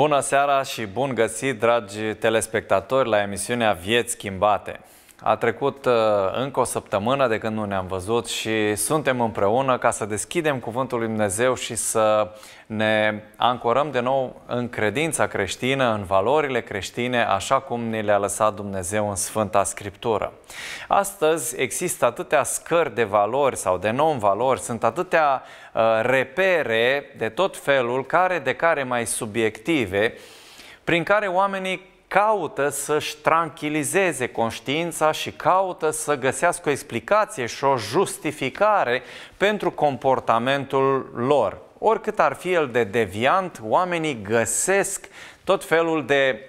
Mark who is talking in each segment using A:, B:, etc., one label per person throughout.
A: Bună seara și bun găsit, dragi telespectatori, la emisiunea Vieți Schimbate. A trecut uh, încă o săptămână de când nu ne-am văzut și suntem împreună ca să deschidem Cuvântul Lui Dumnezeu și să ne ancorăm de nou în credința creștină, în valorile creștine, așa cum ne le-a lăsat Dumnezeu în Sfânta Scriptură. Astăzi există atâtea scări de valori sau de non-valori, sunt atâtea uh, repere de tot felul, care de care mai subiective, prin care oamenii caută să-și tranquilizeze conștiința și caută să găsească o explicație și o justificare pentru comportamentul lor. Oricât ar fi el de deviant, oamenii găsesc tot felul de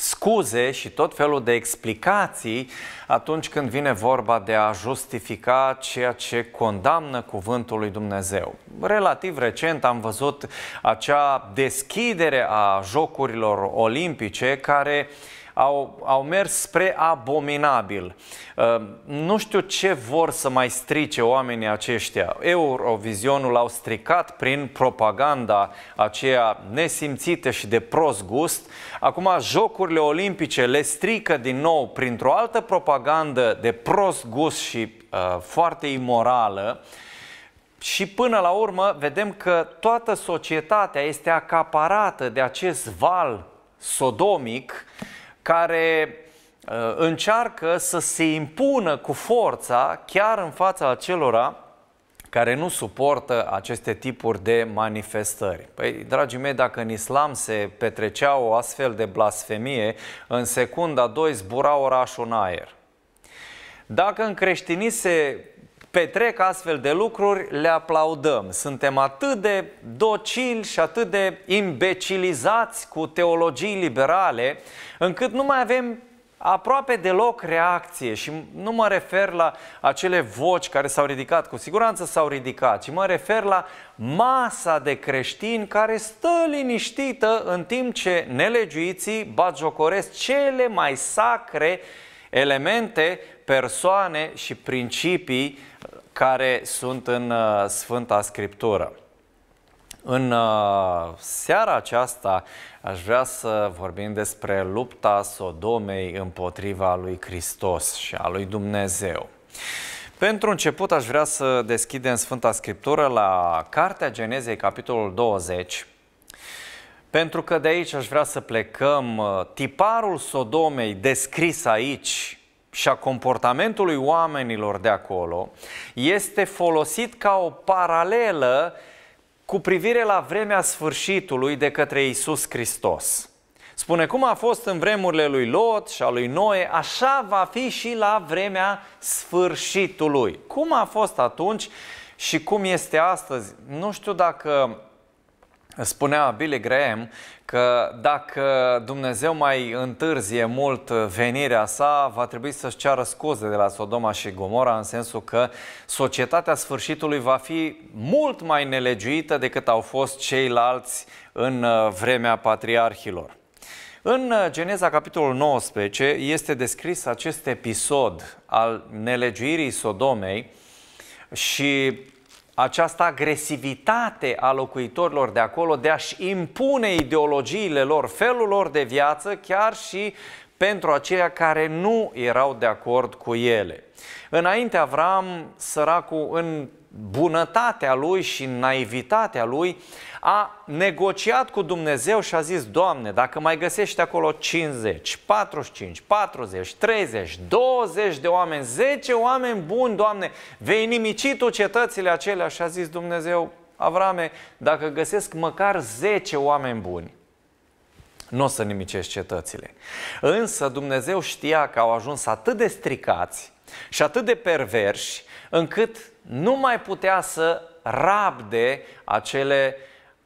A: scuze și tot felul de explicații atunci când vine vorba de a justifica ceea ce condamnă cuvântul lui Dumnezeu. Relativ recent am văzut acea deschidere a Jocurilor Olimpice care uh, au, au mers spre abominabil. Uh, nu știu ce vor să mai strice oamenii aceștia. Eurovizionul au stricat prin propaganda aceea nesimțită și de prost gust. Acum Jocurile Olimpice le strică din nou printr-o altă propagandă de prost gust și uh, foarte imorală. Și până la urmă vedem că toată societatea este acaparată de acest val sodomic uh, care uh, încearcă să se impună cu forța chiar în fața acelora care nu suportă aceste tipuri de manifestări. Păi, dragii mei, dacă în islam se petrecea o astfel de blasfemie, în secunda 2 zbura orașul în aer. Dacă în creștinism se petrec astfel de lucruri, le aplaudăm. Suntem atât de docili și atât de imbecilizați cu teologii liberale, încât nu mai avem aproape deloc reacție și nu mă refer la acele voci care s-au ridicat, cu siguranță s-au ridicat, ci mă refer la masa de creștini care stă liniștită în timp ce nelegiuiții bagiocoresc cele mai sacre uh, elemente, persoane și principii care sunt în uh, Sfânta Scriptură. În uh, seara aceasta aș vrea să vorbim despre lupta Sodomei împotriva lui Hristos și a lui Dumnezeu. Pentru început aș vrea să deschidem Sfânta Scriptură la Cartea Genezei, capitolul 20, pentru că de aici aș vrea să plecăm. Uh, tiparul Sodomei descris aici și a comportamentului oamenilor de acolo este folosit ca o paralelă cu privire la vremea sfârșitului de către Isus Hristos. Spune cum a fost în vremurile lui Lot și a lui Noe, așa va fi și la vremea sfârșitului. Cum a fost atunci și cum este astăzi? Nu știu dacă Spunea Billy Graham că dacă Dumnezeu mai întârzie mult venirea sa, va trebui să-și ceară scuze de la Sodoma și Gomora, în sensul că societatea sfârșitului va fi mult mai nelegiuită decât au fost ceilalți în uh, vremea patriarhilor. În uh, Geneza, capitolul 19, este descris acest episod al nelegiuirii Sodomei și această agresivitate a locuitorilor de acolo de a-și impune ideologiile lor, felul lor de viață, chiar și pentru aceia care nu erau de acord cu ele. Înainte Avram, săracul, în bunătatea lui și naivitatea lui, a negociat cu Dumnezeu și a zis, Doamne, dacă mai găsești acolo 50, 45, 40, 30, 20 de oameni, 10 oameni buni, Doamne, vei nimici tu cetățile acelea și a zis Dumnezeu, Avrame, dacă găsesc măcar 10 oameni buni, nu o să nimicești cetățile. Însă Dumnezeu știa că au ajuns atât de stricați și atât de perverși încât nu mai putea să rabde acele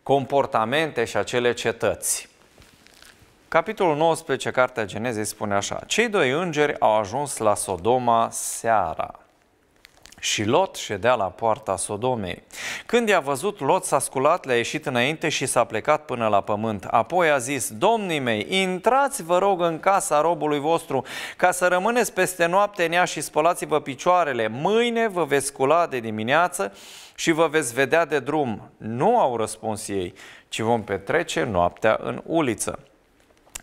A: comportamente și acele cetăți. Capitolul 19, Cartea Genezei spune așa Cei doi îngeri au ajuns la Sodoma seara și Lot ședea la poarta Sodomei. Când i-a văzut, Lot s-a sculat, le-a ieșit înainte și s-a plecat până la pământ. Apoi a zis, Domnii mei, intrați vă rog în casa robului vostru, ca să rămâneți peste noapte în ea și spălați-vă picioarele. Mâine vă veți scula de dimineață și vă veți vedea de drum. Nu au răspuns ei, ci vom petrece noaptea în uliță.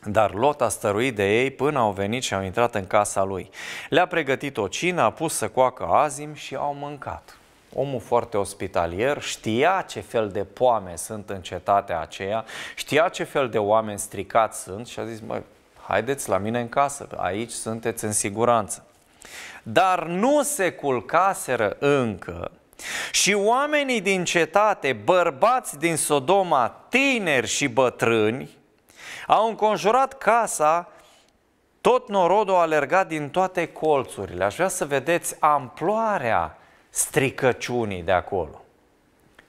A: Dar Lot a stăruit de ei până au venit și au intrat în casa lui. Le-a pregătit o cină, a pus să coacă azim și au mâncat. Omul foarte ospitalier știa ce fel de poame sunt în cetatea aceea, știa ce fel de oameni stricați sunt și a zis, mă, haideți la mine în casă, aici sunteți în siguranță. Dar nu se culcaseră încă și oamenii din cetate, bărbați din Sodoma, tineri și bătrâni, au înconjurat casa, tot norodul a alergat din toate colțurile. Aș vrea să vedeți amploarea stricăciunii de acolo.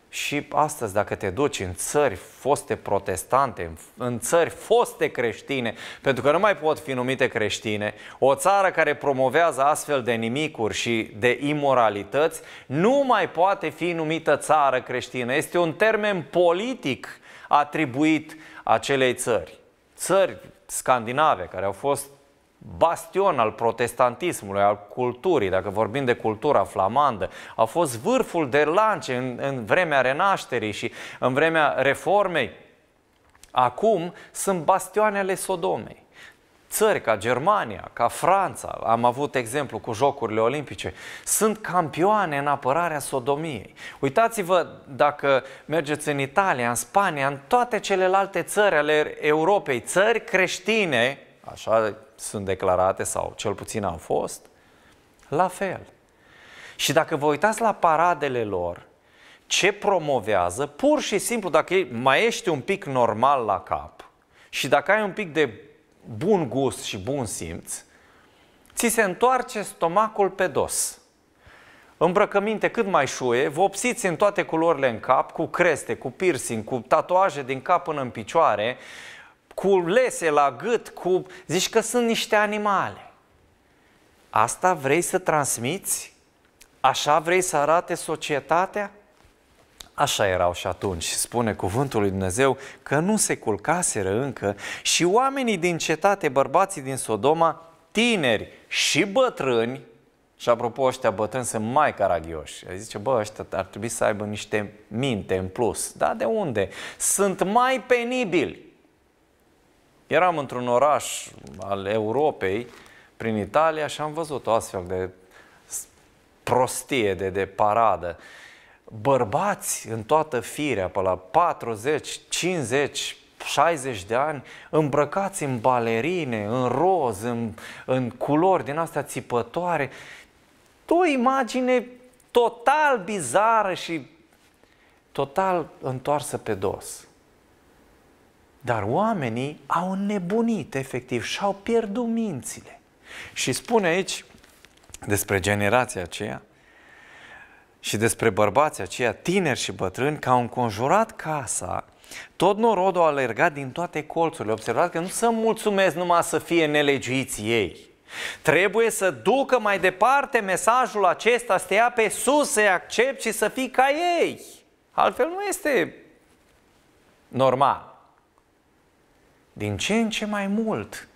A: Și astăzi, dacă te duci în țări foste protestante, în țări foste creștine, pentru că nu mai pot fi numite creștine, o țară care promovează astfel de nimicuri și de imoralități nu mai poate fi numită țară creștină. Este un termen politic atribuit acelei țări țări scandinave care au fost bastion al protestantismului, al culturii, dacă vorbim de cultura flamandă, a fost vârful de lance în, în vremea renașterii și în vremea reformei. Acum sunt bastioanele Sodomei țări ca Germania, ca Franța, am avut exemplu cu Jocurile Olimpice, sunt campioane în apărarea sodomiei. Uitați-vă dacă mergeți în Italia, în Spania, în toate celelalte țări ale Europei, țări creștine, așa sunt declarate sau cel puțin au fost, la fel. Și dacă vă uitați la paradele lor, ce promovează, pur și simplu, dacă mai ești un pic normal la cap și dacă ai un pic de bun gust și bun simț, ți se întoarce stomacul pe dos. Îmbrăcăminte cât mai șuie, vopsiți în toate culorile în cap, cu creste, cu piercing, cu tatuaje din cap până în picioare, cu lese la gât, cu... zici că sunt niște animale. Asta vrei să transmiți? Așa vrei să arate societatea? Așa erau și atunci, spune cuvântul lui Dumnezeu, că nu se culcaseră încă și oamenii din cetate, bărbații din Sodoma, tineri și bătrâni, și apropo, ăștia bătrâni sunt mai caragioși. Zice, bă, ăștia ar trebui să aibă niște minte în plus. Da, de unde? Sunt mai penibili. Eram într-un oraș al Europei, prin Italia, și am văzut o astfel de prostie, de, de paradă bărbați în toată firea, pe la 40, 50, 60 de ani, îmbrăcați în balerine, în roz, în, în culori din astea țipătoare, o imagine total bizară și total întoarsă pe dos. Dar oamenii au nebunit efectiv și au pierdut mințile. Și spune aici despre generația aceea, și despre bărbații aceia, tineri și bătrâni, că au înconjurat casa, tot norodul a alergat din toate colțurile. Observați că nu se mulțumesc numai să fie nelegiți ei. Trebuie să ducă mai departe mesajul acesta, să te ia pe sus, să-i accepti și să fii ca ei. Altfel nu este normal. Din ce în ce mai mult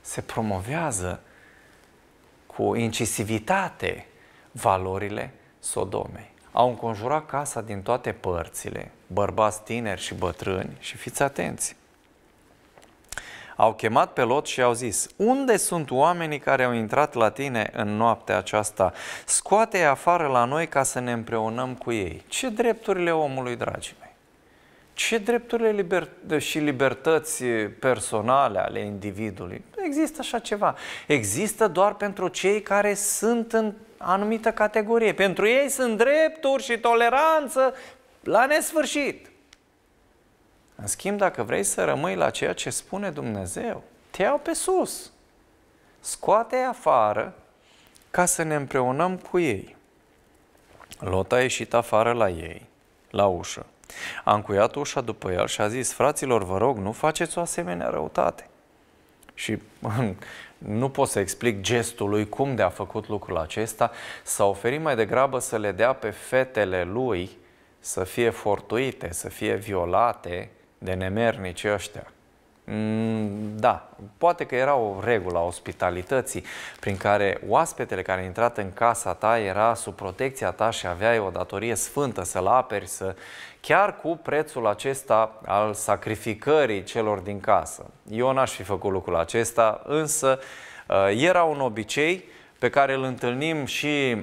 A: se promovează cu incisivitate valorile Sodomei. Au înconjurat casa din toate părțile, bărbați tineri și bătrâni, și fiți atenți. Au chemat pe Lot și au zis, unde sunt oamenii care au intrat la tine în noaptea aceasta? Scoate-i afară la noi ca să ne împreunăm cu ei. Ce drepturile omului, dragi mei? Ce drepturile liber- și libertăți personale ale individului? există așa ceva. Există doar pentru cei care sunt în anumită categorie. Pentru ei sunt drepturi și toleranță la nesfârșit. În schimb, dacă vrei să rămâi la ceea ce spune Dumnezeu, te iau pe sus. Scoate afară ca să ne împreunăm cu ei. Lot a ieșit afară la ei, la ușă. A încuiat ușa după el și a zis, fraților, vă rog, nu faceți o asemenea răutate. Și nu pot să explic gestul lui cum de a făcut lucrul acesta, s-a oferit mai degrabă să le dea pe fetele lui să fie fortuite, să fie violate de nemernici ăștia. Mm, da, poate că era o regulă a ospitalității prin care oaspetele care a intrat în casa ta era sub protecția ta și aveai o datorie sfântă să-l aperi, să chiar cu prețul acesta al sacrificării celor din casă. Eu n-aș fi făcut lucrul acesta, însă uh, era un obicei pe care îl întâlnim și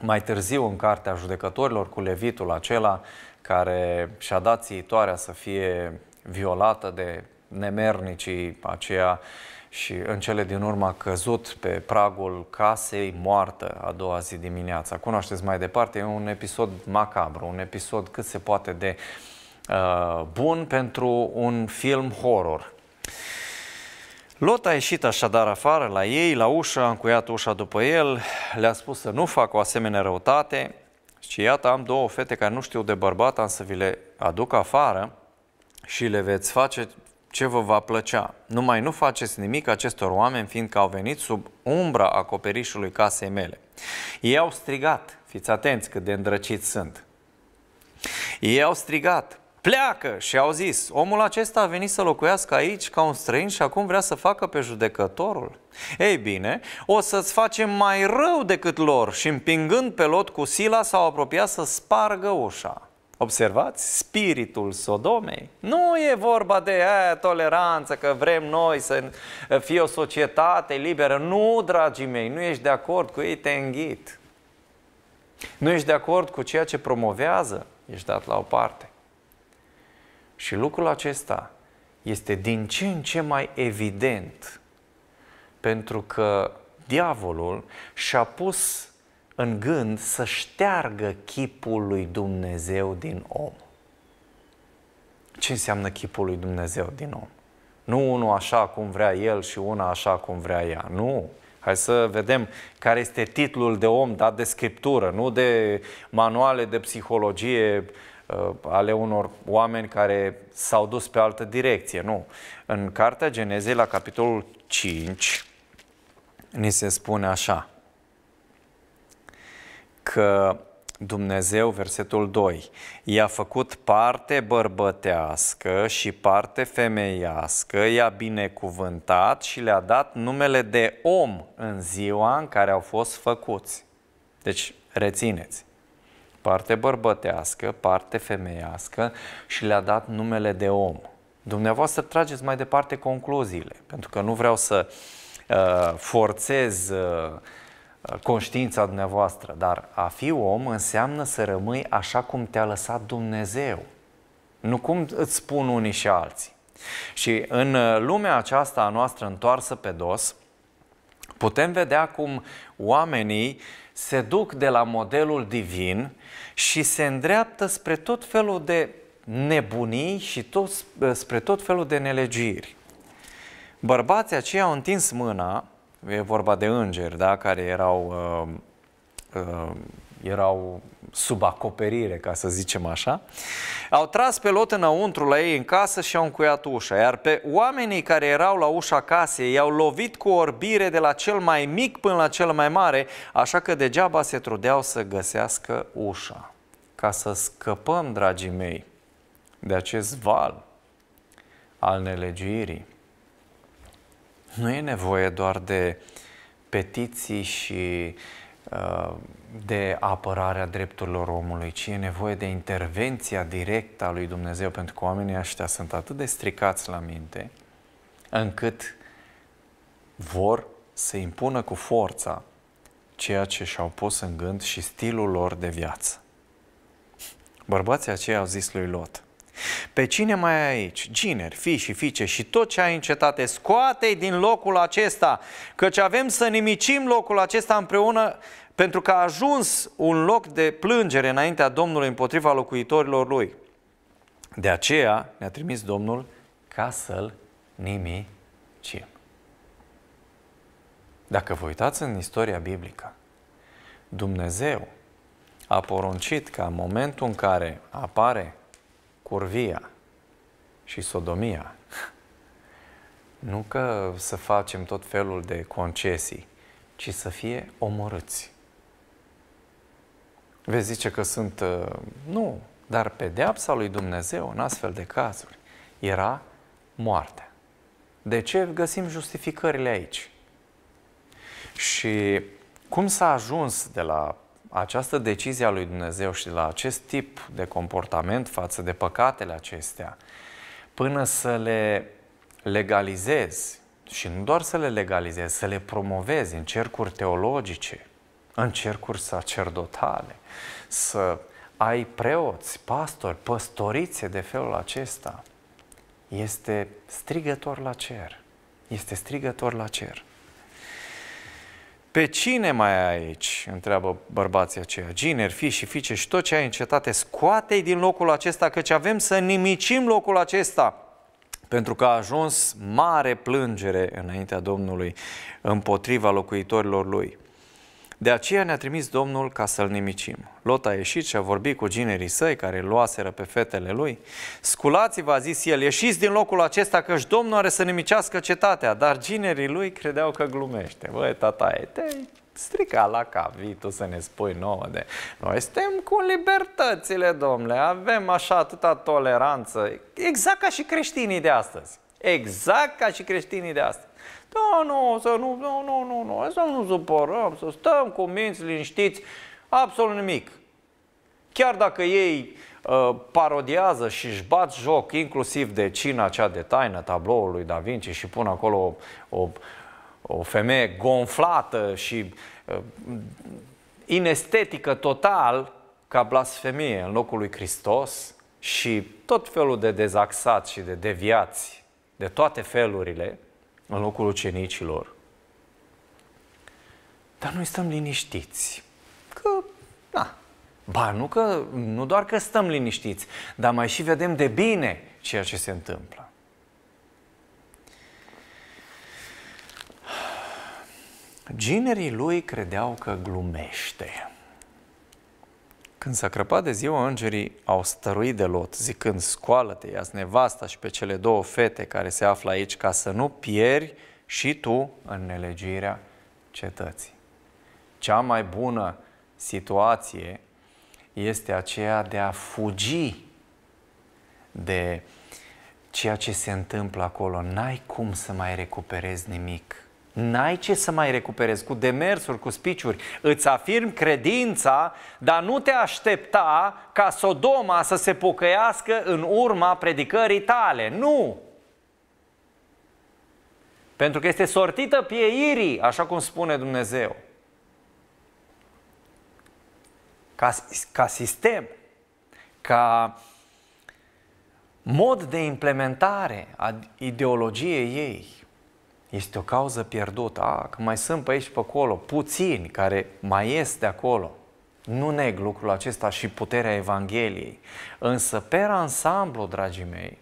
A: mai târziu în Cartea Judecătorilor cu levitul acela care și-a dat țiitoarea să fie violată de nemernicii aceia uh, și în cele din urmă a căzut pe pragul casei moartă a doua zi dimineața. Cunoașteți mai departe, e un episod macabru, un episod cât se poate de uh, bun pentru un film horror. Lot a ieșit așadar afară la ei, la ușă, a încuiat ușa după el, le-a spus să nu facă o asemenea răutate și iată am două fete care nu știu de bărbat, am să vi le aduc afară și le veți face ce vă va plăcea. Numai nu faceți nimic acestor oameni, fiindcă au venit sub umbra acoperișului casei mele. Ei au strigat, fiți atenți cât de îndrăciți sunt. Ei au strigat, pleacă și au zis, omul acesta a venit să locuiască aici ca un străin și acum vrea să facă pe judecătorul. Ei bine, o să-ți facem mai rău decât lor și împingând pe lot cu sila s-au apropiat să spargă ușa. Observați spiritul Sodomei. Nu e vorba de e, toleranță, că vrem noi să fie o societate liberă. Nu, dragii mei, nu ești de acord cu ei, te înghit. Nu ești de acord cu ceea ce promovează, ești dat la o parte. Și lucrul acesta este din ce în ce mai evident, pentru că diavolul și-a pus în gând să șteargă chipul lui Dumnezeu din om. Ce înseamnă chipul lui Dumnezeu din om? Nu unul așa cum vrea el și una așa cum vrea ea. Nu. Hai să vedem care este titlul de om dat de scriptură, nu de manuale de psihologie uh, ale unor oameni care s-au dus pe altă direcție. Nu. În Cartea Genezei, la capitolul 5, ni se spune așa că Dumnezeu, versetul 2, i-a făcut parte bărbătească și parte femeiască, i-a binecuvântat și le-a dat numele de om în ziua în care au fost făcuți. Deci, rețineți, parte bărbătească, parte femeiască și le-a dat numele de om. Dumneavoastră trageți mai departe concluziile, pentru că nu vreau să uh, forțez uh, conștiința dumneavoastră, dar a fi om înseamnă să rămâi așa cum te-a lăsat Dumnezeu. Nu cum îți spun unii și alții. Și în uh, lumea aceasta a noastră întoarsă pe dos, putem vedea cum oamenii se duc de la modelul divin și se îndreaptă spre tot felul de nebunii și tot, uh, spre tot felul de nelegiri. Bărbații aceia au întins mâna E vorba de îngeri, da? Care erau, uh, uh, erau sub acoperire, ca să zicem așa. Au tras pe Lot înăuntru la ei în casă și au încuiat ușa, iar pe oamenii care erau la ușa casei i-au lovit cu orbire de la cel mai mic până la cel mai mare, așa că degeaba se trudeau să găsească ușa. Ca să scăpăm, dragii mei, de acest val al nelegirii, nu e nevoie doar de petiții și uh, de apărarea drepturilor omului, ci e nevoie de intervenția directă a lui Dumnezeu, pentru că oamenii ăștia sunt atât de stricați la minte, încât vor să impună cu forța ceea ce și-au pus în gând și stilul lor de viață. Bărbații aceia au zis lui Lot – pe cine mai ai aici? Gineri, fi și fiice și tot ce ai în cetate, scoate-i din locul acesta, căci avem să nimicim locul acesta împreună pentru că a ajuns un loc de plângere înaintea Domnului împotriva locuitorilor lui. De aceea ne-a trimis Domnul ca să-l nimicim. Dacă vă uitați în istoria biblică, Dumnezeu a poruncit ca în momentul în care apare curvia și sodomia. Nu că să facem tot felul de concesii, ci să fie omorâți. Vezi zice că sunt... Uh, nu, dar pedeapsa lui Dumnezeu în astfel de cazuri era moartea. De ce găsim justificările aici? Și cum s-a ajuns de la această decizie a lui Dumnezeu și la acest tip de comportament față de păcatele acestea, până să le legalizezi și nu doar să le legalizezi, să le promovezi în cercuri teologice, în cercuri sacerdotale, să ai preoți, pastori, păstorițe de felul acesta, este strigător la cer. Este strigător la cer. Pe cine mai ai aici? Întreabă bărbații aceia. Gineri, fi și fiice și tot ce ai în cetate, scoate din locul acesta, căci avem să nimicim locul acesta pentru că a ajuns mare plângere înaintea Domnului împotriva locuitorilor lui. De aceea ne-a trimis Domnul ca să-l nimicim. Lot a ieșit și a vorbit cu ginerii săi, care luaseră pe fetele lui. Sculați-vă, a zis el, ieșiți din locul acesta, căci Domnul are să nimicească cetatea. Dar ginerii lui credeau că glumește. Băi, tataie, te strica la cap, vii tu să ne spui nouă de... Noi suntem cu libertățile, domnule, avem așa atâta toleranță, exact ca și creștinii de astăzi. Exact ca și creștinii de astăzi. Da, nu, să nu, nu, nu, nu, nu, să nu supărăm, să stăm cu minți liniștiți, absolut nimic. Chiar dacă ei uh, parodiază și își bat joc inclusiv de cina cea de taină tabloul lui Da Vinci și pun acolo o, o, o femeie gonflată și uh, inestetică total ca blasfemie în locul lui Hristos și tot felul de dezaxați și de deviați de toate felurile, în locul ucenicilor. Dar noi stăm liniștiți. Că, da, ba, nu, că, nu doar că stăm liniștiți, dar mai și vedem de bine ceea ce se întâmplă. Ginerii lui credeau că glumește. Când s-a crăpat de ziua, îngerii au stăruit de Lot, zicând, scoală-te, ia nevasta și pe cele două fete care se află aici, ca să nu pieri și tu în nelegirea cetății. Cea mai bună situație este aceea de a fugi de ceea ce se întâmplă acolo. N-ai cum să mai recuperezi nimic. N-ai ce să mai recuperezi cu demersuri, cu spiciuri. Îți afirm credința, dar nu te aștepta ca Sodoma să se pocăiască în urma predicării tale. Nu! Pentru că este sortită pieirii, așa cum spune Dumnezeu. Ca, ca sistem, ca mod de implementare a ideologiei ei. Este o cauză pierdută. A, ah, că mai sunt pe aici și pe acolo, puțini care mai ies de acolo. Nu neg lucrul acesta și puterea Evangheliei. Însă, pe ansamblu, dragii mei,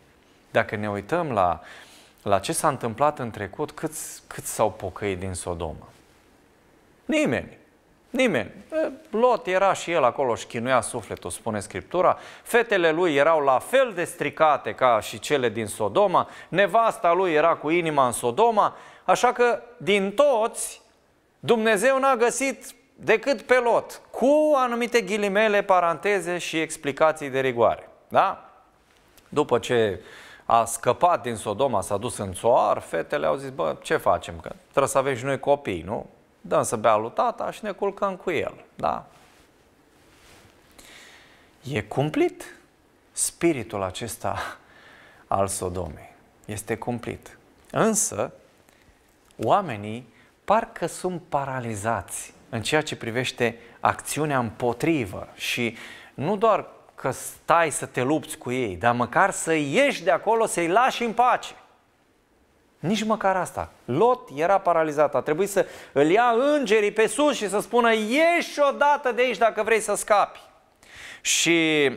A: dacă ne uităm la, la ce s-a întâmplat în trecut, câți, câți s-au pocăit din Sodoma? Nimeni. Nimeni. Lot era și el acolo și chinuia sufletul, spune Scriptura. Fetele lui erau la fel de stricate ca și cele din Sodoma. Nevasta lui era cu inima în Sodoma. Așa că din toți Dumnezeu n-a găsit decât pe Lot, cu anumite ghilimele, paranteze și explicații de rigoare. Da? După ce a scăpat din Sodoma, s-a dus în țoar, fetele au zis, bă, ce facem? Că trebuie să avem și noi copii, nu? dăm să bea lui tata și ne culcăm cu el. Da? E cumplit spiritul acesta al Sodomei. Este cumplit. Însă, oamenii parcă sunt paralizați în ceea ce privește acțiunea împotrivă și nu doar că stai să te lupți cu ei, dar măcar să ieși de acolo, să-i lași în pace. Nici măcar asta. Lot era paralizat, a trebuit să îl ia îngerii pe sus și să spună ieși odată de aici dacă vrei să scapi. Și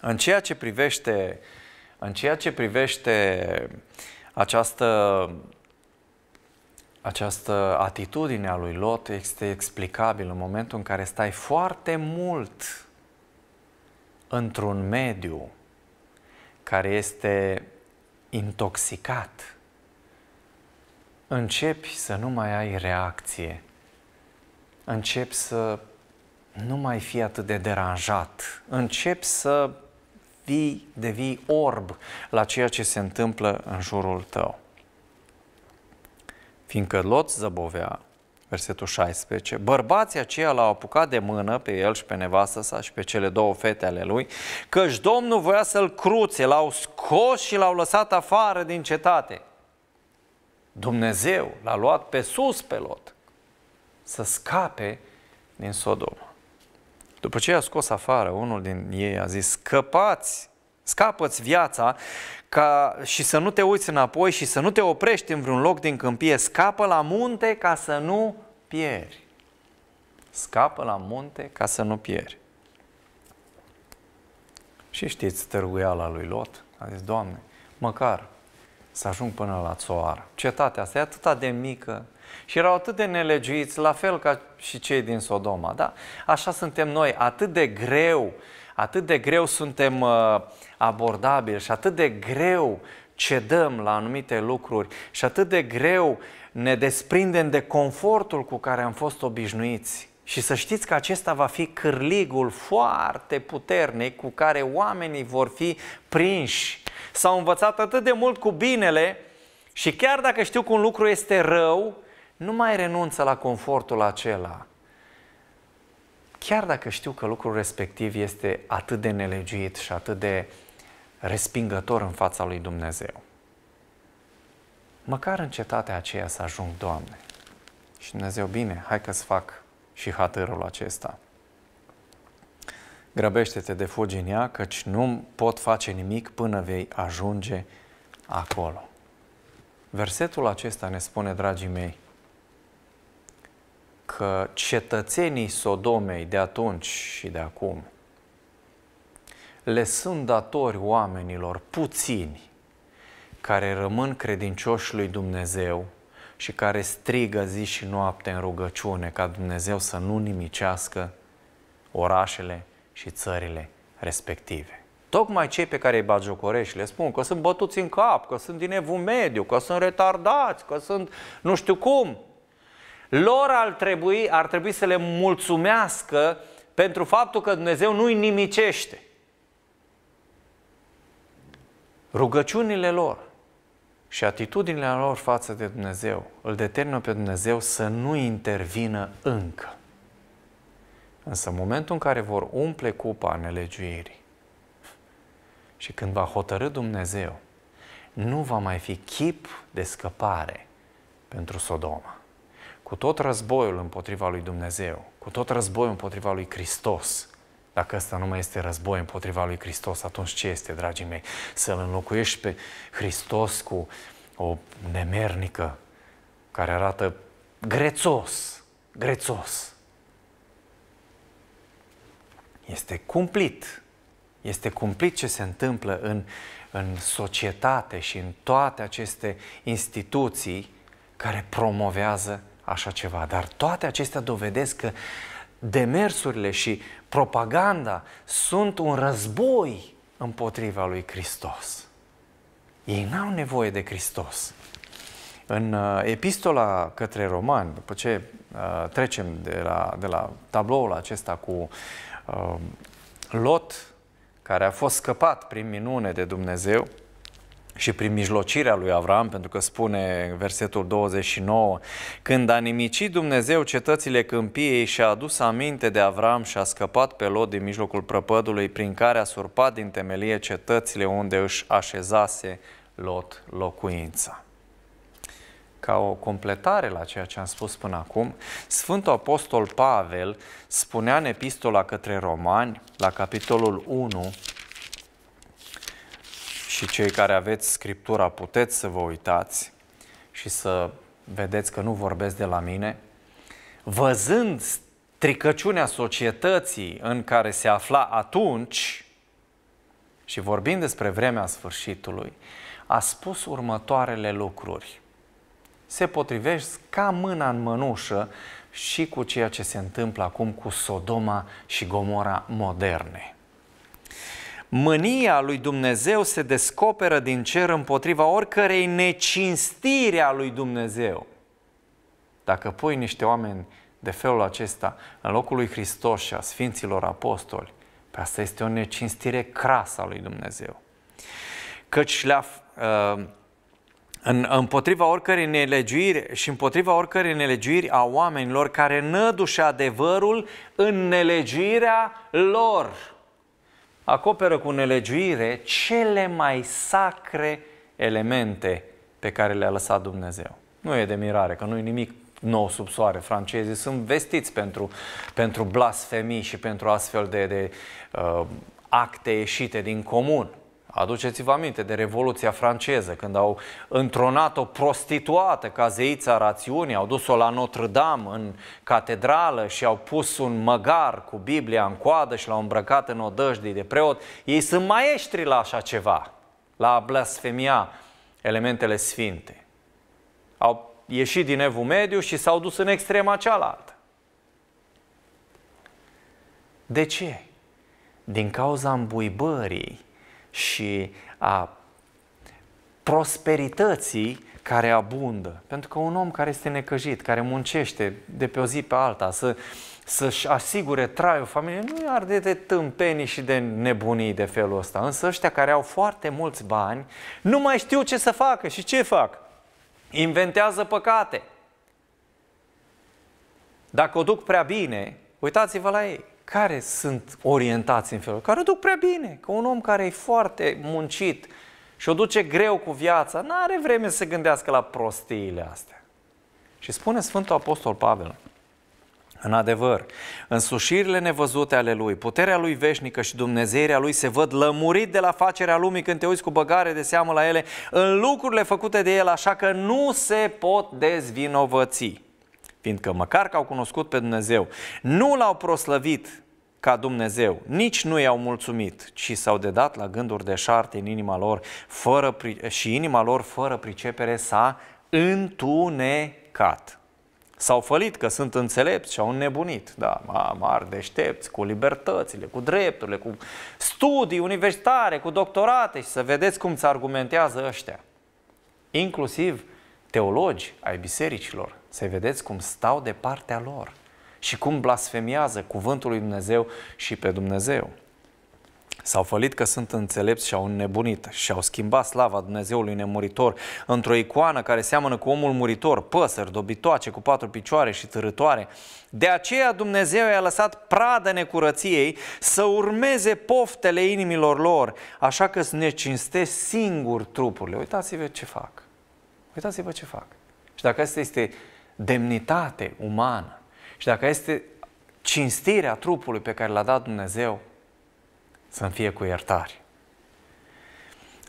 A: în ceea ce privește, în ceea ce privește această, această atitudine a lui Lot este explicabil în momentul în care stai foarte mult într-un mediu care este intoxicat începi să nu mai ai reacție, începi să nu mai fii atât de deranjat, începi să vii, devii orb la ceea ce se întâmplă în jurul tău. Fiindcă Lot zăbovea, versetul 16, bărbații aceia l-au apucat de mână pe el și pe nevastă sa și pe cele două fete ale lui, căci Domnul voia să-l cruțe, l-au scos și l-au lăsat afară din cetate – Dumnezeu l-a luat pe sus pe Lot să scape din Sodoma. După ce i-a scos afară, unul din ei a zis, scăpați, scapăți viața ca, și să nu te uiți înapoi și să nu te oprești în vreun loc din câmpie, scapă la munte ca să nu pieri. Scapă la munte ca să nu pieri. Și știți târguiala lui Lot? A zis, Doamne, măcar să ajung până la Țoar. Cetatea asta e atât de mică și erau atât de nelegiuiți, la fel ca și cei din Sodoma. Da? Așa suntem noi, atât de greu, atât de greu suntem uh, abordabili și atât de greu cedăm la anumite lucruri și atât de greu ne desprindem de confortul cu care am fost obișnuiți și să știți că acesta va fi cârligul foarte puternic cu care oamenii vor fi prinși. S-au învățat atât de mult cu binele și chiar dacă știu că un lucru este rău, nu mai renunță la confortul acela. Chiar dacă știu că lucrul respectiv este atât de nelegit și atât de respingător în fața lui Dumnezeu. Măcar în cetatea aceea să ajung, Doamne. Și Dumnezeu, bine, hai că-ți fac și hatărul acesta. Grăbește-te de fugi în ea, căci nu pot face nimic până vei ajunge acolo. Versetul acesta ne spune, dragii mei, că cetățenii Sodomei de atunci și de acum le sunt datori oamenilor puțini care rămân credincioși lui Dumnezeu și care strigă zi și noapte în rugăciune ca Dumnezeu să nu nimicească orașele și țările respective. Tocmai cei pe care îi bagiocorești le spun că sunt bătuți în cap, că sunt din evul mediu, că sunt retardați, că sunt nu știu cum. Lor ar trebui, ar trebui să le mulțumească pentru faptul că Dumnezeu nu îi nimicește. Rugăciunile lor și atitudinile lor față de Dumnezeu îl determină pe Dumnezeu să nu intervină încă. Însă în momentul în care vor umple cupa nelegiuirii și când va hotărâ Dumnezeu, nu va mai fi chip de scăpare pentru Sodoma. Cu tot războiul împotriva lui Dumnezeu, cu tot războiul împotriva lui Hristos, dacă ăsta nu mai este război împotriva lui Hristos, atunci ce este, dragii mei? Să-L înlocuiești pe Hristos cu o nemernică care arată grețos, grețos. Este cumplit. Este cumplit ce se întâmplă în, în societate și în toate aceste instituții care promovează așa ceva. Dar toate acestea dovedesc că demersurile și propaganda sunt un război împotriva lui Hristos. Ei n-au nevoie de Hristos. În uh, epistola către romani, după ce uh, trecem de la, de la tabloul acesta cu uh, Lot, care a fost scăpat prin minune de Dumnezeu, și prin mijlocirea lui Avram, pentru că spune versetul 29, când a nimicit Dumnezeu cetățile câmpiei și a adus aminte de Avram și a scăpat pe Lot din mijlocul prăpădului, prin care a surpat din temelie cetățile unde își așezase Lot locuința. Ca o completare la ceea ce am spus până acum, Sfântul Apostol Pavel spunea în epistola către romani, la capitolul 1, și cei care aveți Scriptura, puteți să vă uitați și să vedeți că nu vorbesc de la mine, văzând stricăciunea societății în care se afla atunci și vorbind despre vremea sfârșitului, a spus următoarele lucruri. Se potrivește ca mâna în mănușă și cu ceea ce se întâmplă acum cu Sodoma și Gomora moderne. Mânia lui Dumnezeu se descoperă din cer împotriva oricărei necinstiri a lui Dumnezeu. Dacă pui niște oameni de felul acesta în locul lui Hristos și a Sfinților Apostoli, pe asta este o necinstire crasă a lui Dumnezeu. Căci le-a, uh, în, împotriva oricărei nelegiuiri și împotriva oricărei nelegiuiri a oamenilor care nădușe adevărul în nelegirea lor acoperă cu nelegiuire cele mai sacre elemente pe care le-a lăsat Dumnezeu. Nu e de mirare că nu e nimic nou sub soare. Francezii sunt vestiți pentru, pentru blasfemii și pentru astfel de, de uh, acte ieșite din comun. Aduceți-vă aminte de Revoluția franceză, când au întronat o prostituată ca zeița rațiunii, au dus-o la Notre-Dame în catedrală și au pus un măgar cu Biblia în coadă și l-au îmbrăcat în odăjdii de preot. Ei sunt maestri la așa ceva, la a blasfemia elementele sfinte. Au ieșit din evul mediu și s-au dus în extrema cealaltă. De ce? Din cauza îmbuibării și a prosperității care abundă. Pentru că un om care este necăjit, care muncește de pe o zi pe alta, să, să-și asigure traiul familiei, nu arde de tâmpenii și de nebunii de felul ăsta. Însă ăștia care au foarte mulți bani, nu mai știu ce să facă și ce fac. Inventează păcate. Dacă o duc prea bine, uitați-vă la ei care sunt orientați în felul, care o duc prea bine, că un om care e foarte muncit și o duce greu cu viața, nu are vreme să se gândească la prostiile astea. Și spune Sfântul Apostol Pavel, în adevăr, însușirile nevăzute ale Lui, puterea Lui veșnică și Dumnezeirea Lui se văd lămurit de la facerea lumii când te uiți cu băgare de seamă la ele, în lucrurile făcute de El, așa că nu se pot dezvinovăți fiindcă măcar că au cunoscut pe Dumnezeu, nu l-au proslăvit ca Dumnezeu, nici nu i-au mulțumit, ci s-au dedat la gânduri de șarte în inima lor fără, și inima lor fără pricepere s-a întunecat. S-au fălit că sunt înțelepți și au înnebunit, da, mari deștepți, cu libertățile, cu drepturile, cu studii universitare, cu doctorate și să vedeți cum se argumentează ăștia. Inclusiv teologi ai bisericilor să vedeți cum stau de partea lor și cum blasfemiază cuvântul lui Dumnezeu și pe Dumnezeu. S-au fălit că sunt înțelepți și au înnebunit și au schimbat slava Dumnezeului nemuritor într-o icoană care seamănă cu omul muritor, păsări, dobitoace cu patru picioare și târătoare. De aceea Dumnezeu i-a lăsat pradă necurăției să urmeze poftele inimilor lor, așa că să ne cinstesc singur trupurile. Uitați-vă ce fac. Uitați-vă ce fac. Și dacă asta este demnitate umană și dacă este cinstirea trupului pe care l-a dat Dumnezeu, să-mi fie cu iertare.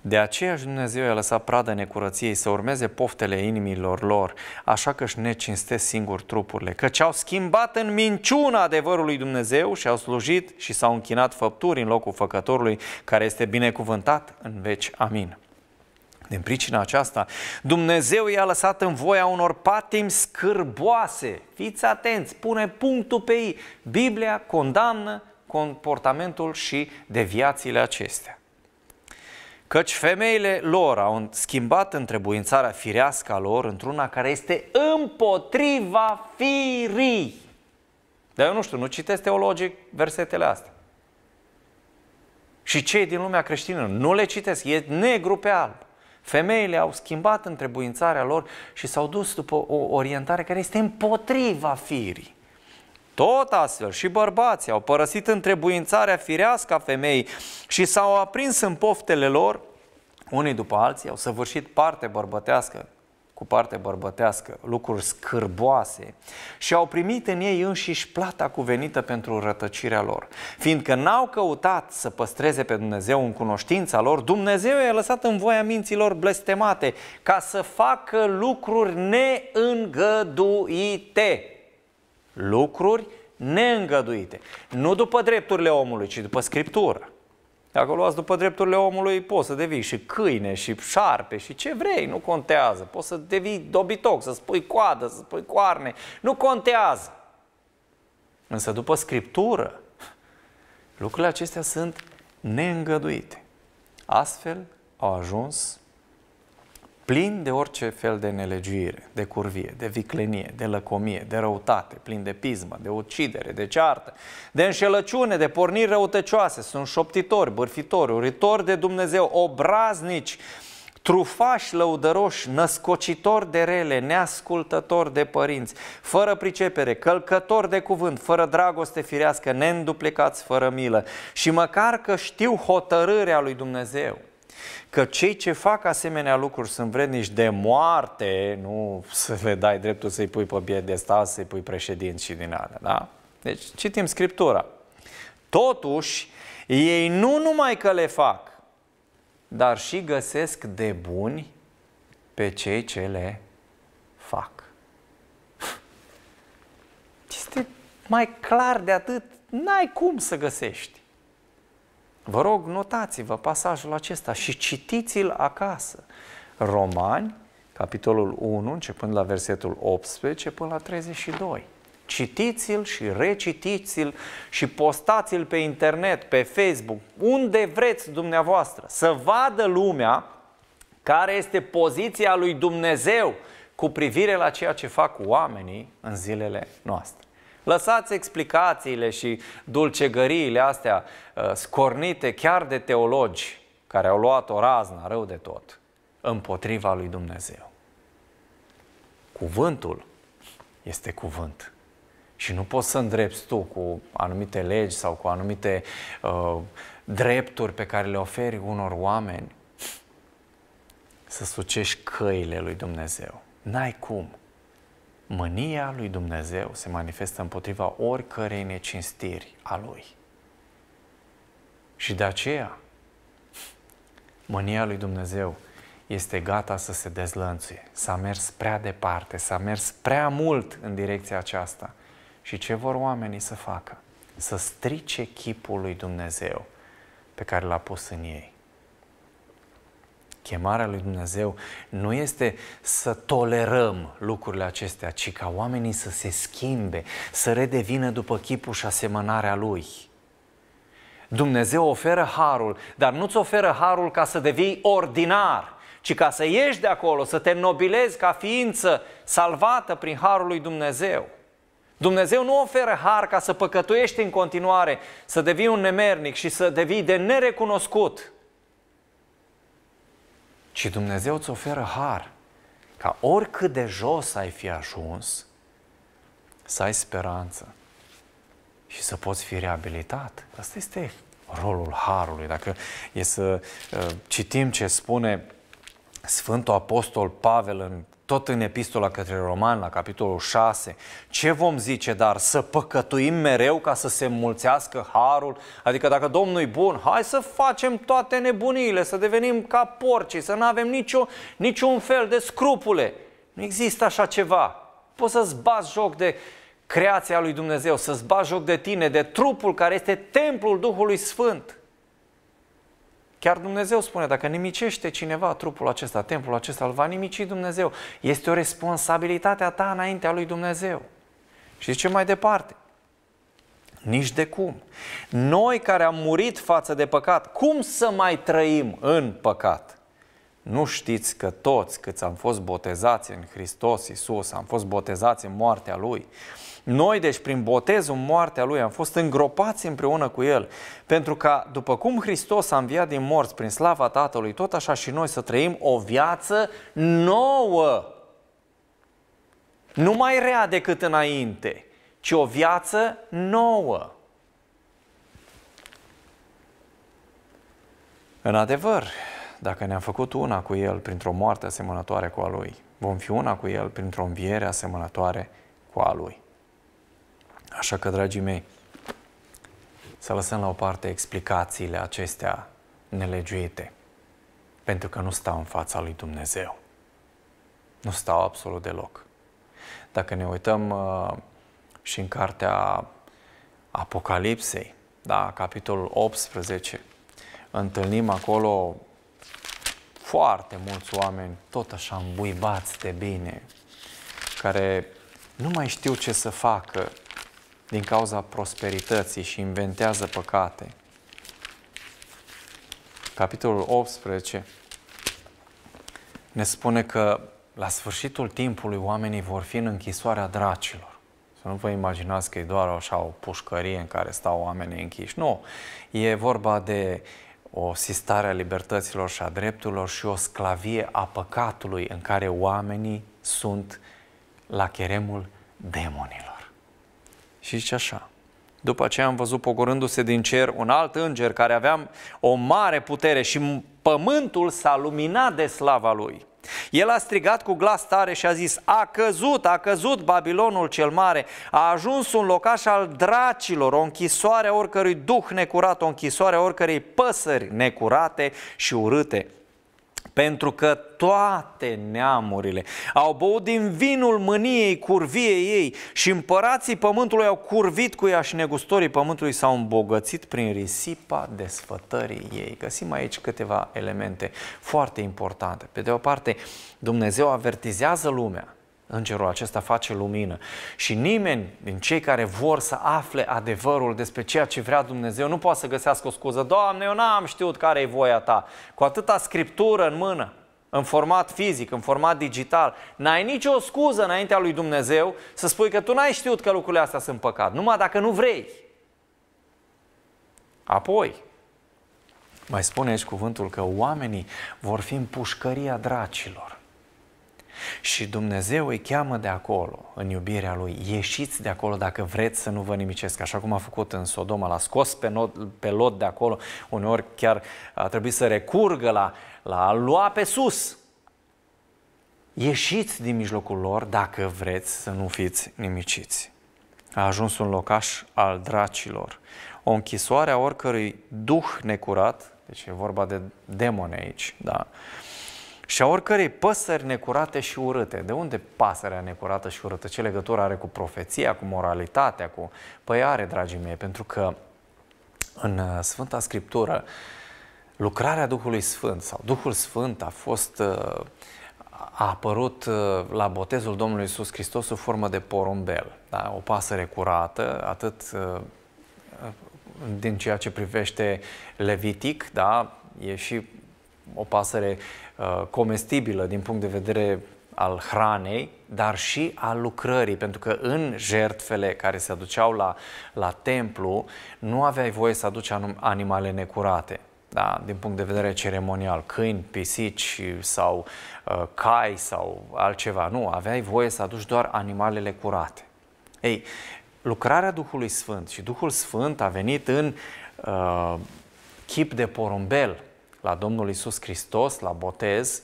A: De aceea și Dumnezeu i-a lăsat pradă necurăției să urmeze poftele inimilor lor, așa că își necinstesc singur trupurile, căci au schimbat în minciuna adevărului Dumnezeu și au slujit și s-au închinat făpturi în locul făcătorului, care este binecuvântat în veci. Amin. Din pricina aceasta, Dumnezeu i-a lăsat în voia unor patim scârboase. Fiți atenți, pune punctul pe ei. Biblia condamnă comportamentul și deviațiile acestea. Căci femeile lor au schimbat întrebuințarea firească a lor într-una care este împotriva firii. Dar eu nu știu, nu citesc teologic versetele astea. Și cei din lumea creștină nu le citesc, e negru pe alb. Femeile au schimbat întrebuințarea lor și s-au dus după o orientare care este împotriva firii. Tot astfel și bărbații au părăsit întrebuințarea firească a femeii și s-au aprins în poftele lor, unii după alții au săvârșit parte bărbătească cu parte bărbătească, lucruri scârboase și au primit în ei înșiși plata cuvenită pentru rătăcirea lor. Fiindcă n-au căutat să păstreze pe Dumnezeu în cunoștința lor, Dumnezeu i-a lăsat în voia minților blestemate ca să facă lucruri neîngăduite. Lucruri neîngăduite. Nu după drepturile omului, ci după Scriptură. Dacă luați după drepturile omului, poți să devii și câine, și șarpe, și ce vrei, nu contează. Poți să devii dobitoc, să spui coadă, să spui coarne, nu contează. Însă după Scriptură, lucrurile acestea sunt neîngăduite. Astfel au ajuns plin de orice fel de nelegiuire, de curvie, de viclenie, de lăcomie, de răutate, plin de pismă, de ucidere, de ceartă, de înșelăciune, de porniri răutăcioase, sunt șoptitori, bârfitori, uritori de Dumnezeu, obraznici, trufași lăudăroși, născocitori de rele, neascultători de părinți, fără pricepere, călcători de cuvânt, fără dragoste firească, neînduplecați fără milă și măcar că știu hotărârea lui Dumnezeu – că cei ce fac asemenea lucruri sunt vrednici de moarte, nu să le dai dreptul să-i pui pe piedestal, să-i pui președinți și din alea, da? Deci citim Scriptura. Totuși, ei nu numai că le fac, dar și găsesc de buni pe cei ce le fac. Este mai clar de atât, n-ai cum să găsești. Vă rog, notați-vă pasajul acesta și citiți-l acasă. Romani, capitolul 1, începând la versetul 18 până la 32. Citiți-l și recitiți-l și postați-l pe internet, pe Facebook, unde vreți dumneavoastră, să vadă lumea care este poziția lui Dumnezeu cu privire la ceea ce fac oamenii în zilele noastre. Lăsați explicațiile și dulcegăriile astea uh, scornite chiar de teologi care au luat o razna rău de tot împotriva lui Dumnezeu. Cuvântul este cuvânt. Și nu poți să îndrepți tu cu anumite legi sau cu anumite uh, drepturi pe care le oferi unor oameni să sucești căile lui Dumnezeu. N-ai cum. Mânia lui Dumnezeu se manifestă împotriva oricărei necinstiri a lui. Și de aceea, mânia lui Dumnezeu este gata să se dezlănțuie. S-a mers prea departe, s-a mers prea mult în direcția aceasta. Și ce vor oamenii să facă? Să strice chipul lui Dumnezeu pe care l-a pus în ei. Chemarea lui Dumnezeu nu este să tolerăm lucrurile acestea, ci ca oamenii să se schimbe, să redevină după chipul și asemănarea lui. Dumnezeu oferă harul, dar nu-ți oferă harul ca să devii ordinar, ci ca să ieși de acolo, să te nobilezi ca ființă salvată prin harul lui Dumnezeu. Dumnezeu nu oferă har ca să păcătuiești în continuare, să devii un nemernic și să devii de nerecunoscut ci Dumnezeu îți oferă har ca oricât de jos ai fi ajuns, să ai speranță și să poți fi reabilitat. Asta este rolul harului. Dacă e să uh, citim ce spune Sfântul Apostol Pavel în tot în epistola către Roman, la capitolul 6, ce vom zice, dar să păcătuim mereu ca să se mulțească harul? Adică dacă Domnul e bun, hai să facem toate nebuniile, să devenim ca porcii, să nu avem nicio, niciun fel de scrupule. Nu există așa ceva. Poți să-ți bați joc de creația lui Dumnezeu, să-ți bați joc de tine, de trupul care este templul Duhului Sfânt. Chiar Dumnezeu spune, dacă nimicește cineva trupul acesta, templul acesta, îl va nimici Dumnezeu. Este o responsabilitate a ta înaintea lui Dumnezeu. Și ce mai departe, nici de cum. Noi care am murit față de păcat, cum să mai trăim în păcat? Nu știți că toți câți am fost botezați în Hristos Iisus, am fost botezați în moartea Lui. Noi, deci, prin botezul, moartea lui, am fost îngropați împreună cu el, pentru ca, după cum Hristos a înviat din morți prin slava Tatălui, tot așa și noi să trăim o viață nouă. Nu mai rea decât înainte, ci o viață nouă. În adevăr, dacă ne-am făcut una cu El printr-o moarte asemănătoare cu a Lui, vom fi una cu El printr-o înviere asemănătoare cu a Lui. Așa că, dragii mei, să lăsăm la o parte explicațiile acestea nelegiuite, pentru că nu stau în fața lui Dumnezeu. Nu stau absolut deloc. Dacă ne uităm uh, și în cartea Apocalipsei, da, capitolul 18, întâlnim acolo foarte mulți oameni tot așa îmbuibați de bine, care nu mai știu ce să facă, din cauza prosperității și inventează păcate. Capitolul 18 ne spune că la sfârșitul timpului oamenii vor fi în închisoarea dracilor. Să nu vă imaginați că e doar așa o pușcărie în care stau oamenii închiși. Nu, e vorba de o sistare a libertăților și a drepturilor și o sclavie a păcatului în care oamenii sunt la cheremul demonilor. Și zice așa, după aceea am văzut pogorându-se din cer un alt înger care avea o mare putere și pământul s-a luminat de slava lui. El a strigat cu glas tare și a zis, a căzut, a căzut Babilonul cel mare, a ajuns un locaș al dracilor, o închisoare a oricărui duh necurat, o închisoare a oricărei păsări necurate și urâte pentru că toate neamurile au băut din vinul mâniei curviei ei și împărații pământului au curvit cu ea și negustorii pământului s-au îmbogățit prin risipa desfătării ei. Găsim aici câteva elemente foarte importante. Pe de o parte, Dumnezeu avertizează lumea Îngerul acesta face lumină și nimeni din cei care vor să afle adevărul despre ceea ce vrea Dumnezeu nu poate să găsească o scuză. Doamne, eu n-am știut care e voia ta. Cu atâta scriptură în mână, în format fizic, în format digital, n-ai nicio scuză înaintea lui Dumnezeu să spui că tu n-ai știut că lucrurile astea sunt păcat, numai dacă nu vrei. Apoi, mai spune aici cuvântul că oamenii vor fi în pușcăria dracilor. Și Dumnezeu îi cheamă de acolo, în iubirea Lui. Ieșiți de acolo dacă vreți să nu vă nimicesc, așa cum a făcut în Sodoma. L-a scos pe, not, pe Lot de acolo. Uneori chiar a trebuit să recurgă la, la a lua pe sus. Ieșiți din mijlocul lor dacă vreți să nu fiți nimiciți. A ajuns un locaș al dracilor. O închisoare a oricărui duh necurat, deci e vorba de demone aici, da, uh, și a oricărei păsări necurate și urâte. De unde pasărea necurată și urâtă? Ce legătură are cu profeția, cu moralitatea, cu... Păi are, dragii mei, pentru că în uh, Sfânta Scriptură lucrarea Duhului Sfânt sau Duhul Sfânt a fost uh, a apărut uh, la botezul Domnului Isus Hristos o formă de porumbel, da? o pasăre curată, atât din ceea ce privește Levitic, da? e și o pasăre Uh, comestibilă din punct de vedere al hranei, dar și al lucrării, pentru că în jertfele care se aduceau la, la templu, nu aveai voie să aduci animale necurate. Da, din punct de vedere ceremonial, câini, pisici sau uh, cai sau altceva. Nu, aveai voie să aduci doar animalele curate. Ei, lucrarea Duhului Sfânt și Duhul Sfânt a venit în uh, chip de porumbel, la Domnul Isus Hristos, la botez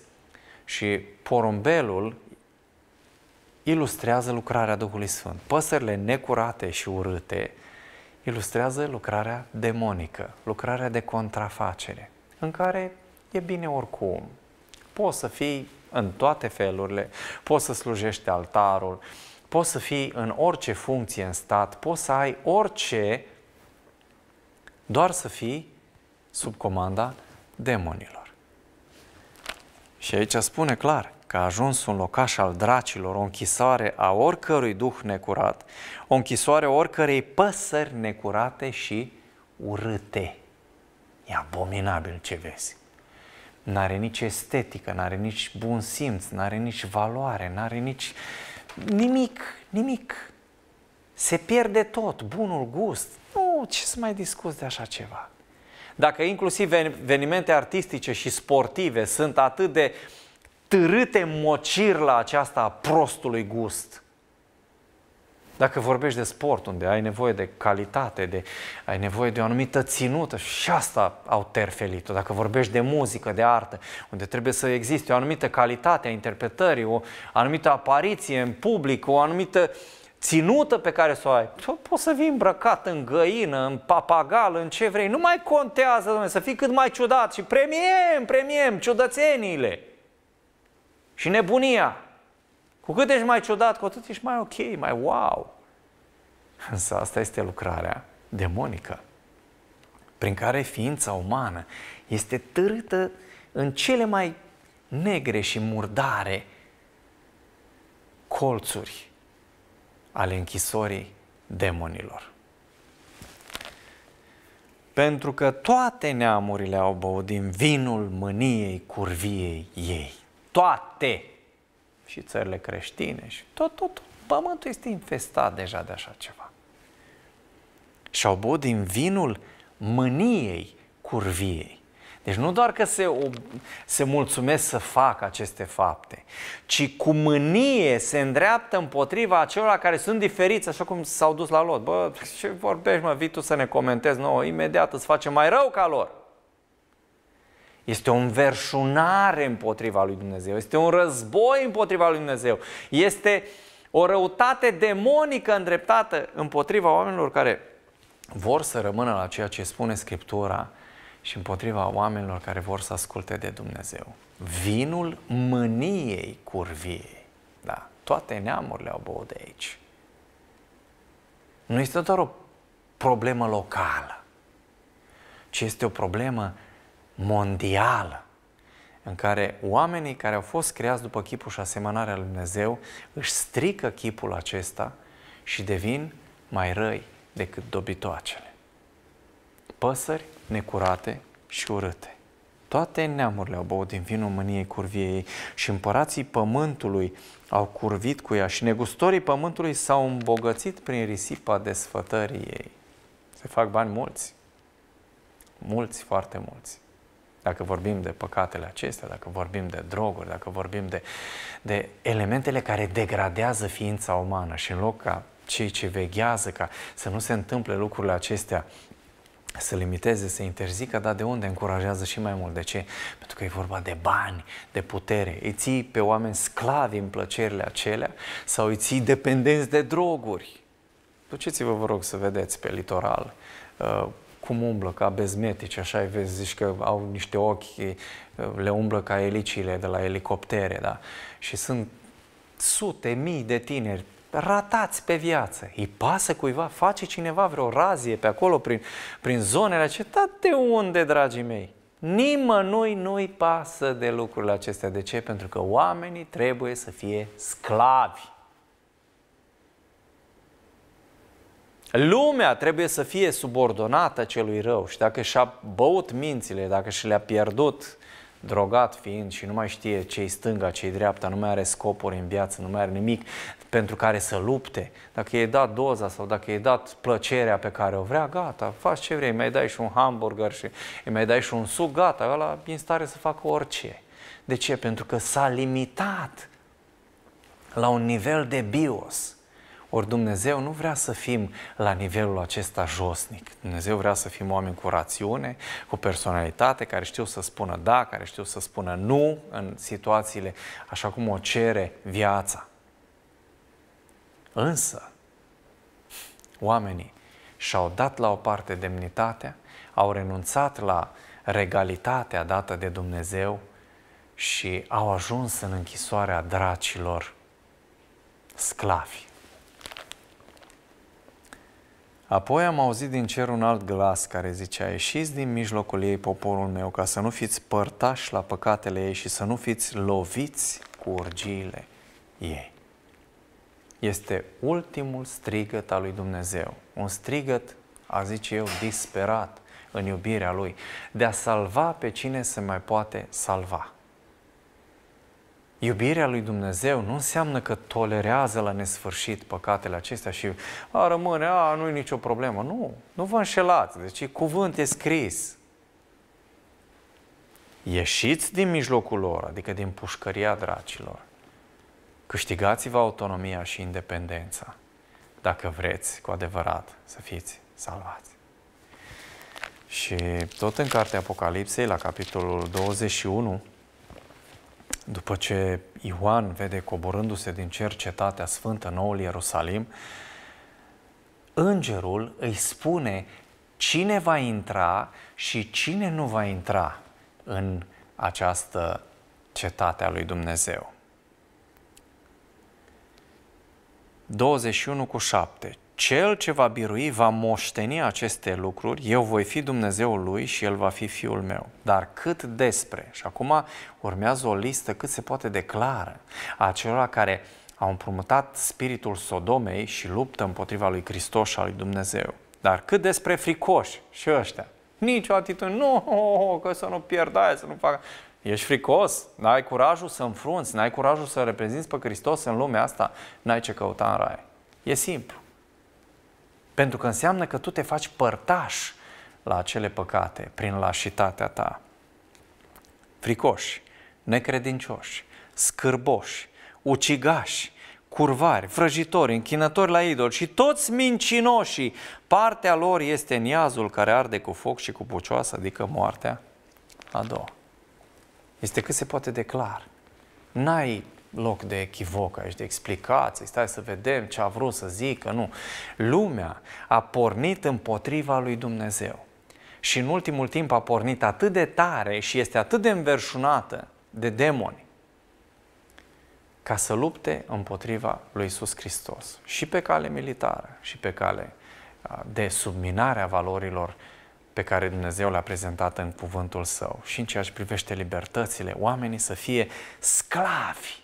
A: și porumbelul ilustrează lucrarea Duhului Sfânt. Păsările necurate și urâte ilustrează lucrarea demonică, lucrarea de contrafacere, în care e bine oricum. Poți să fii în toate felurile, poți să slujești altarul, poți să fii în orice funcție în stat, poți să ai orice, doar să fii sub comanda demonilor. Și aici spune clar că a ajuns un locaș al dracilor, o închisoare a oricărui duh necurat, o închisoare a oricărei păsări necurate și urâte. E abominabil ce vezi. N-are nici estetică, n-are nici bun simț, n-are nici valoare, n-are nici nimic, nimic. Se pierde tot, bunul gust. Nu, ce să mai discuți de așa ceva? dacă inclusiv evenimente artistice și sportive sunt atât de târâte mocir la aceasta a prostului gust. Dacă vorbești de sport, unde ai nevoie de calitate, de, ai nevoie de o anumită ținută și asta au terfelit-o. Dacă vorbești de muzică, de artă, unde trebuie să existe o anumită calitate a interpretării, o anumită apariție în public, o anumită uh, ținută pe care să o ai. Poți să vii îmbrăcat în găină, în papagal, în ce vrei. Nu mai contează, domnule, să fii cât mai ciudat și premiem, premiem ciudățeniile și nebunia. Cu cât ești mai ciudat, cu atât ești mai ok, mai wow. Însă asta este lucrarea demonică, prin care ființa umană este târâtă în cele mai negre și murdare colțuri ale închisorii demonilor. Pentru că toate neamurile au băut din vinul mâniei curviei ei. Toate! Și țările creștine și tot, tot, tot. Pământul este infestat deja de așa ceva. Și au băut din vinul mâniei curviei. Deci nu doar că se, se mulțumesc să facă aceste fapte, ci cu mânie se îndreaptă împotriva acelora care sunt diferiți, așa cum s-au dus la lot. Bă, ce vorbești, mă, vii tu să ne comentezi nouă, imediat îți face mai rău ca lor. Este o înverșunare împotriva lui Dumnezeu, este un război împotriva lui Dumnezeu, este o răutate demonică îndreptată împotriva oamenilor care vor să rămână la ceea ce spune Scriptura și împotriva oamenilor care vor să asculte de Dumnezeu. Vinul mâniei curviei. Da, toate neamurile au băut de aici. Nu este doar o problemă locală, ci este o problemă mondială în care oamenii care au fost creați după chipul și asemănarea lui Dumnezeu își strică chipul acesta și devin mai răi decât dobitoacele păsări necurate și urâte. Toate neamurile au băut din vinul mâniei curviei și împărații pământului au curvit cu ea și negustorii pământului s-au îmbogățit prin risipa desfătării ei. Se fac bani mulți. Mulți, foarte mulți. Dacă vorbim de păcatele acestea, dacă vorbim de droguri, dacă vorbim de, de elementele care degradează ființa umană și în loc ca cei ce veghează ca să nu se întâmple lucrurile acestea, să limiteze, să interzică, dar de unde încurajează și mai mult? De ce? Pentru că e vorba de bani, de putere. Îi ții pe oameni sclavi în plăcerile acelea sau îi ții dependenți de droguri. Duceți-vă, vă rog, să vedeți pe litoral uh, cum umblă ca bezmetici, așa vezi, zici că au niște ochi, uh, le umblă ca elicile de la elicoptere, da? Și sunt sute, mii de tineri ratați pe viață. Îi pasă cuiva, face cineva vreo razie pe acolo prin, prin zonele acestea. De unde, dragii mei? Nimănui nu-i pasă de lucrurile acestea. De ce? Pentru că oamenii trebuie să fie sclavi. Lumea trebuie să fie subordonată celui rău și dacă și-a băut mințile, dacă și le-a pierdut drogat fiind și nu mai știe ce-i stânga, ce-i dreapta, nu mai are scopuri în viață, nu mai are nimic pentru care să lupte, dacă i-ai dat doza sau dacă i-ai dat plăcerea pe care o vrea, gata, faci ce vrei, mai dai și un hamburger și îi mai dai și un suc, gata, ăla e în stare să facă orice. De ce? Pentru că s-a limitat la un nivel de bios ori Dumnezeu nu vrea să fim la nivelul acesta josnic. Dumnezeu vrea să fim oameni cu rațiune, cu personalitate, care știu să spună da, care știu să spună nu în situațiile așa cum o cere viața. Însă, oamenii și-au dat la o parte demnitatea, au renunțat la regalitatea dată de Dumnezeu și au ajuns în închisoarea dracilor sclavi. Apoi am auzit din cer un alt glas care zicea, ieșiți din mijlocul ei, poporul meu, ca să nu fiți părtași la păcatele ei și să nu fiți loviți cu orgiile ei. Este ultimul strigăt al lui Dumnezeu, un strigăt, a zice eu, disperat în iubirea lui, de a salva pe cine se mai poate salva. Iubirea lui Dumnezeu nu înseamnă că tolerează la nesfârșit păcatele acestea și a, rămâne, a, nu e nicio problemă. Nu, nu vă înșelați. Deci cuvânt e scris. Ieșiți din mijlocul lor, adică din pușcăria dracilor. Câștigați-vă autonomia și independența, dacă vreți cu adevărat să fiți salvați. Și tot în cartea Apocalipsei, la capitolul 21, după ce Ioan vede coborându-se din cer cetatea sfântă noul Ierusalim, îngerul îi spune cine va intra și cine nu va intra în această cetate a lui Dumnezeu. 21 cu 7. Cel ce va birui va moșteni aceste lucruri, eu voi fi Dumnezeul lui și el va fi fiul meu. Dar cât despre, și acum urmează o listă cât se poate declară, a celor care au împrumutat spiritul Sodomei și luptă împotriva lui Hristos și al lui Dumnezeu. Dar cât despre fricoși și ăștia, nici o atitudine, nu, că să nu pierd aia, să nu fac... Ești fricos, n-ai curajul să înfrunți, n-ai curajul să reprezinți pe Hristos în lumea asta, n-ai ce căuta în rai. E simplu. Pentru că înseamnă că tu te faci părtaș la acele păcate prin lașitatea ta. Fricoși, necredincioși, scârboși, ucigași, curvari, vrăjitori, închinători la idol și toți mincinoșii, partea lor este în iazul care arde cu foc și cu pucioasă, adică moartea a doua. Este cât se poate declar. N-ai loc de echivoc aici, de explicații, stai să vedem ce a vrut să zică, nu. Lumea a pornit împotriva lui Dumnezeu și în ultimul timp a pornit atât de tare și este atât de înverșunată de demoni ca să lupte împotriva lui Iisus Hristos și pe cale militară și pe cale de subminarea valorilor pe care Dumnezeu le-a prezentat în cuvântul său și în ceea ce privește libertățile, oamenii să fie sclavi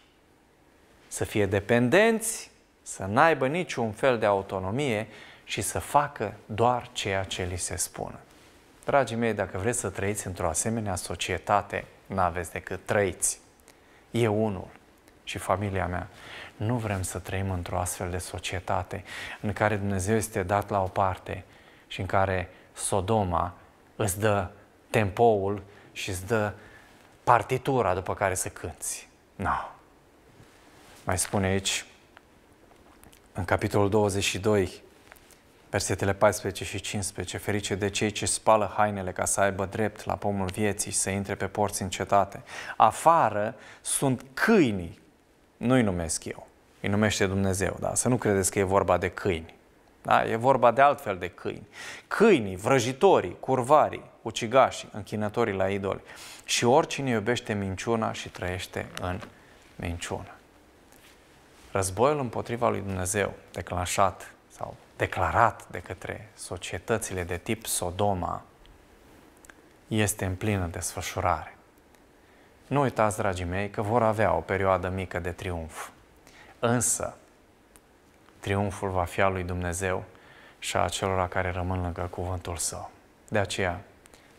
A: să fie dependenți, să n-aibă niciun fel de autonomie și să facă doar ceea ce li se spune. Dragii mei, dacă vreți să trăiți într-o asemenea societate, n-aveți decât trăiți. E unul și familia mea. Nu vrem să trăim într-o astfel de societate în care Dumnezeu este dat la o parte și în care Sodoma îți dă tempoul și îți dă partitura după care să cânți. Nu. No. Mai spune aici, în capitolul 22, versetele 14 și 15, ferice de cei ce spală hainele ca să aibă drept la pomul vieții, să intre pe porți în cetate. Afară sunt câinii, nu-i numesc eu, îi numește Dumnezeu, da? să nu credeți că e vorba de câini. Da? E vorba de altfel de câini. Câinii, vrăjitorii, curvarii, ucigașii, închinătorii la idoli și oricine iubește minciuna și trăiește în minciună. Războiul împotriva lui Dumnezeu, declanșat sau declarat de către societățile de tip Sodoma, este în plină desfășurare. Nu uitați, dragii mei, că vor avea o perioadă mică de triumf. Însă, triumful va fi al lui Dumnezeu și a acelora care rămân lângă cuvântul Său. De aceea,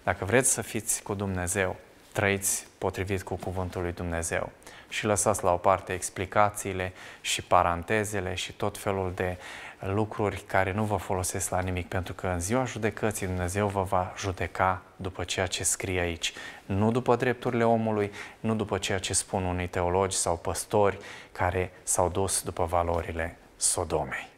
A: dacă vreți să fiți cu Dumnezeu, trăiți potrivit cu cuvântul lui Dumnezeu și lăsați la o parte explicațiile și parantezele și tot felul de lucruri care nu vă folosesc la nimic, pentru că în ziua judecății Dumnezeu vă va judeca după ceea ce scrie aici, nu după drepturile omului, nu după ceea ce spun unii teologi sau păstori care s-au dus după valorile Sodomei.